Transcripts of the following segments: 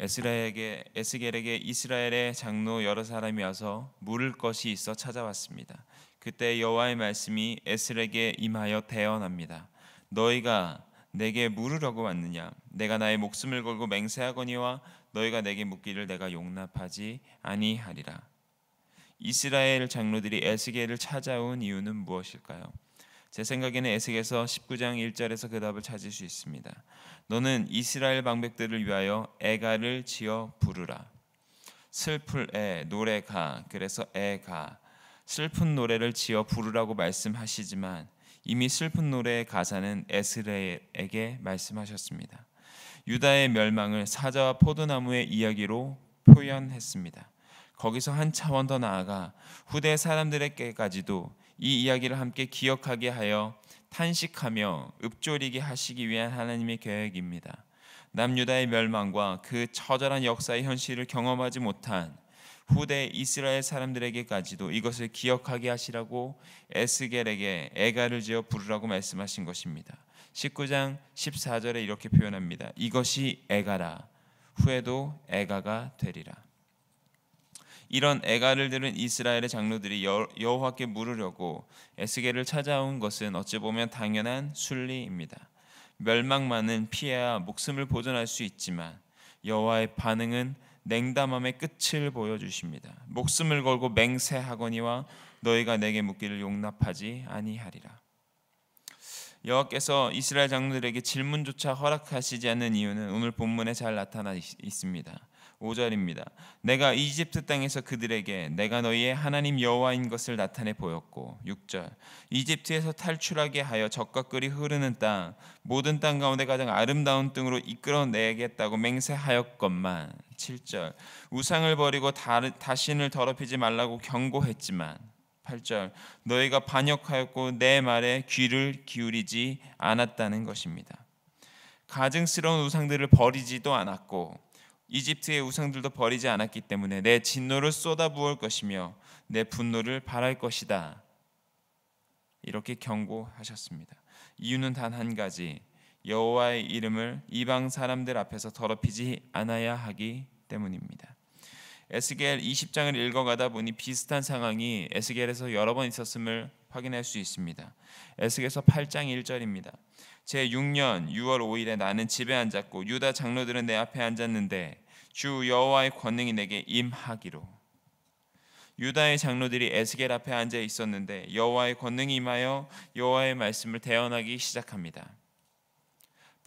에스라에게 에스겔에게 이스라엘의 장로 여러 사람이 와서 물을 것이 있어 찾아왔습니다. 그때 여호와의 말씀이 에스에게 임하여 대언합니다. 너희가 내게 물으려고 왔느냐? 내가 나의 목숨을 걸고 맹세하거니와 너희가 내게 묻기를 내가 용납하지 아니하리라. 이스라엘 장로들이 에스겔을 찾아온 이유는 무엇일까요? 제 생각에는 에스겔서 19장 1절에서 그 답을 찾을 수 있습니다. 너는 이스라엘 방백들을 위하여 애가를 지어 부르라. 슬플 애 노래가 그래서 애가 슬픈 노래를 지어 부르라고 말씀하시지만 이미 슬픈 노래의 가사는 에스레에게 말씀하셨습니다. 유다의 멸망을 사자와 포도나무의 이야기로 표현했습니다. 거기서 한 차원 더 나아가 후대 사람들에게까지도 이 이야기를 함께 기억하게 하여 탄식하며 읊조리게 하시기 위한 하나님의 계획입니다. 남유다의 멸망과 그 처절한 역사의 현실을 경험하지 못한 후대 이스라엘 사람들에게까지도 이것을 기억하게 하시라고 에스겔에게 애가를 지어 부르라고 말씀하신 것입니다. 19장 14절에 이렇게 표현합니다. 이것이 애가라 후에도 애가가 되리라. 이런 애가를 들은 이스라엘의 장로들이 여호와께 물으려고 에스겔을 찾아온 것은 어찌 보면 당연한 순리입니다. 멸망만은 피해야 목숨을 보존할 수 있지만 여호와의 반응은 냉담함의 끝을 보여주십니다. 목숨을 걸고 맹세하거니와 너희가 내게 묻기를 용납하지 아니하리라. 여호와께서 이스라엘 장로들에게 질문조차 허락하시지 않는 이유는 오늘 본문에 잘 나타나 있습니다. 5절입니다. 내가 이집트 땅에서 그들에게 내가 너희의 하나님 여호와인 것을 나타내 보였고 6절 이집트에서 탈출하게 하여 적과 끓이 흐르는 땅 모든 땅 가운데 가장 아름다운 땅으로 이끌어 내겠다고 맹세하였건만 7절 우상을 버리고 다신을 더럽히지 말라고 경고했지만 8절 너희가 반역하였고 내 말에 귀를 기울이지 않았다는 것입니다. 가증스러운 우상들을 버리지도 않았고 이집트의 우상들도 버리지 않았기 때문에 내 진노를 쏟아부을 것이며 내 분노를 발할 것이다. 이렇게 경고하셨습니다. 이유는 단 한 가지. 여호와의 이름을 이방 사람들 앞에서 더럽히지 않아야 하기 때문입니다. 에스겔 20장을 읽어가다 보니 비슷한 상황이 에스겔에서 여러 번 있었음을 확인할 수 있습니다. 에스겔서 8장 1절입니다. 제 6년 6월 5일에 나는 집에 앉았고 유다 장로들은 내 앞에 앉았는데 주 여호와의 권능이 내게 임하기로 유다의 장로들이 에스겔 앞에 앉아 있었는데 여호와의 권능이 임하여 여호와의 말씀을 대언하기 시작합니다.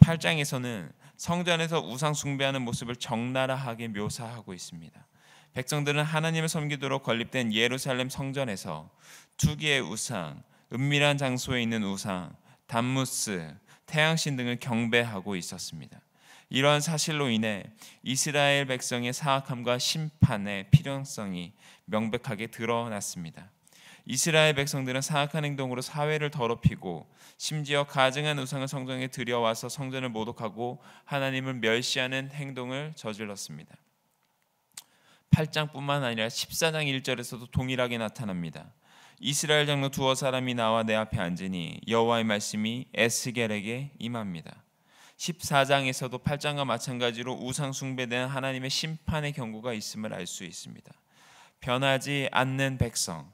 8장에서는 성전에서 우상 숭배하는 모습을 적나라하게 묘사하고 있습니다. 백성들은 하나님을 섬기도록 건립된 예루살렘 성전에서 투기의 우상, 은밀한 장소에 있는 우상, 담무스 태양신 등을 경배하고 있었습니다. 이러한 사실로 인해 이스라엘 백성의 사악함과 심판의 필요성이 명백하게 드러났습니다. 이스라엘 백성들은 사악한 행동으로 사회를 더럽히고 심지어 가증한 우상을 성전에 들여와서 성전을 모독하고 하나님을 멸시하는 행동을 저질렀습니다. 8장뿐만 아니라 14장 1절에서도 동일하게 나타납니다. 이스라엘 장로 두어 사람이 나와 내 앞에 앉으니 여호와의 말씀이 에스겔에게 임합니다. 14장에서도 8장과 마찬가지로 우상 숭배에 대한 하나님의 심판의 경고가 있음을 알 수 있습니다. 변하지 않는 백성,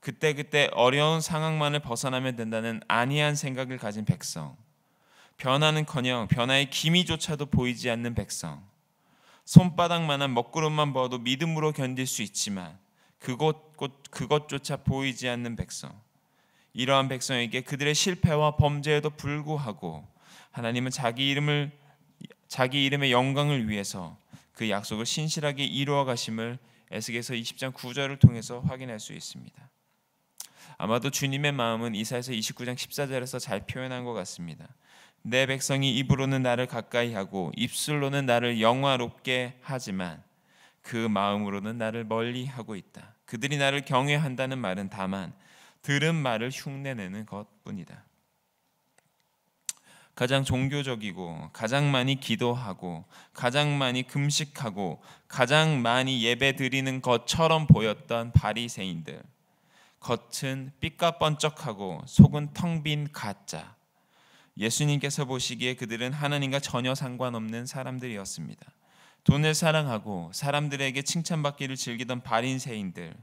그때그때 어려운 상황만을 벗어나면 된다는 안이한 생각을 가진 백성, 변화는커녕 변화의 기미조차도 보이지 않는 백성, 손바닥만한 먹구름만 보도 믿음으로 견딜 수 있지만 그것 그것조차 보이지 않는 백성, 이러한 백성에게 그들의 실패와 범죄에도 불구하고 하나님은 자기 이름을 자기 이름의 영광을 위해서 그 약속을 신실하게 이루어 가심을 에스겔서 20장 9절을 통해서 확인할 수 있습니다. 아마도 주님의 마음은 이사에서 29장 14절에서 잘 표현한 것 같습니다. 내 백성이 입으로는 나를 가까이 하고 입술로는 나를 영화롭게 하지만 그 마음으로는 나를 멀리 하고 있다. 그들이 나를 경외한다는 말은 다만 들은 말을 흉내내는 것뿐이다. 가장 종교적이고 가장 많이 기도하고 가장 많이 금식하고 가장 많이 예배 드리는 것처럼 보였던 바리새인들. 겉은 삐까뻔쩍하고 속은 텅 빈 가짜. 예수님께서 보시기에 그들은 하나님과 전혀 상관없는 사람들이었습니다. 돈을 사랑하고 사람들에게 칭찬받기를 즐기던 바린새인들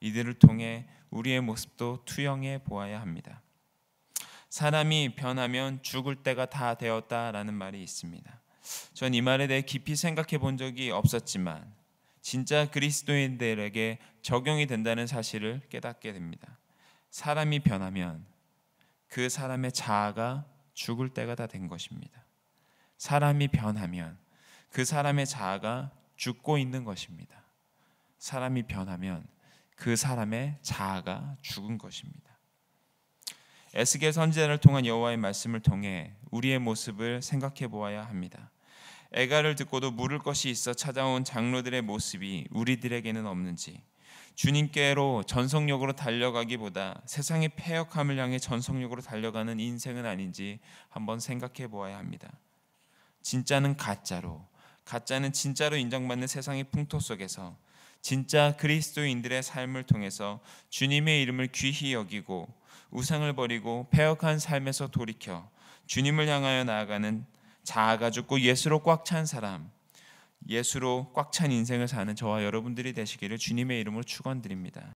이들을 통해 우리의 모습도 투영해 보아야 합니다. 사람이 변하면 죽을 때가 다 되었다라는 말이 있습니다. 전 이 말에 대해 깊이 생각해 본 적이 없었지만 진짜 그리스도인들에게 적용이 된다는 사실을 깨닫게 됩니다. 사람이 변하면 그 사람의 자아가 죽을 때가 다 된 것입니다. 사람이 변하면 그 사람의 자아가 죽고 있는 것입니다. 사람이 변하면 그 사람의 자아가 죽은 것입니다. 에스겔 선지자를 통한 여호와의 말씀을 통해 우리의 모습을 생각해 보아야 합니다. 애가를 듣고도 물을 것이 있어 찾아온 장로들의 모습이 우리들에게는 없는지 주님께로 전속력으로 달려가기보다 세상의 폐역함을 향해 전속력으로 달려가는 인생은 아닌지 한번 생각해 보아야 합니다. 진짜는 가짜로, 가짜는 진짜로 인정받는 세상의 풍토 속에서 진짜 그리스도인들의 삶을 통해서 주님의 이름을 귀히 여기고 우상을 버리고 폐역한 삶에서 돌이켜 주님을 향하여 나아가는 자아가 죽고 예수로 꽉 찬 사람, 예수로 꽉 찬 인생을 사는 저와 여러분들이 되시기를 주님의 이름으로 축원드립니다.